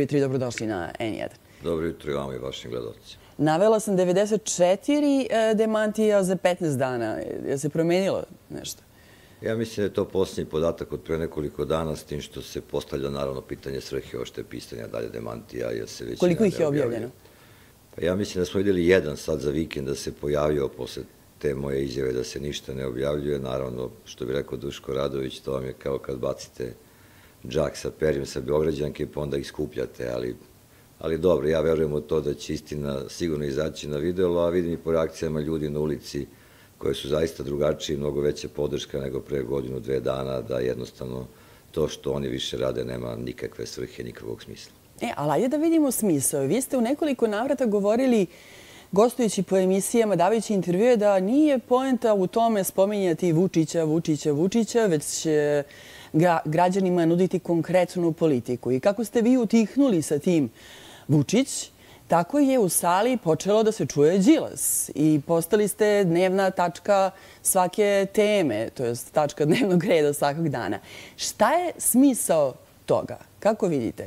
jutro i dobrodošli na N1. Dobro jutro i vama i vašim gledalcima. Navela sam 94 e, demantija za 15 dana. Je se promenilo nešto? Ja mislim da je to posljednji podatak od pre nekoliko dana s tim što se postavlja naravno pitanje svrhe ošte pisanja dalje demantija. Jer se već Koliko ih je objavljeno? Pa ja mislim da smo vidjeli jedan sad za vikend da se pojavio posle te moje izjave da se ništa ne objavljuje. Naravno, što bi rekao Duško Radović, to vam je kao kad bacite džak sa perjem sa Beograđanke, pa onda ih skupljate, ali, ali dobro, ja verujem u to da će istina sigurno izaći na video, a vidim i po reakcijama ljudi na ulici koje su zaista drugačije i mnogo veća podrška nego pre godinu, dve dana, da jednostavno to što oni više rade nema nikakve svrhe, nikakvog smisla. E, ali ajde da vidimo smisao. Vi ste u nekoliko navrata govorili uh, gostujući po emisijama, davajući intervjue, da nije poenta u tome spominjati Vučića, Vučića, Vučića, već gra, građanima nuditi konkretnu politiku. I kako ste vi utihnuli sa tim Vučić, tako je u sali počelo da se čuje džilas i postali ste dnevna tačka svake teme, to je tačka dnevnog reda svakog dana. Šta je smisao toga? Kako vidite?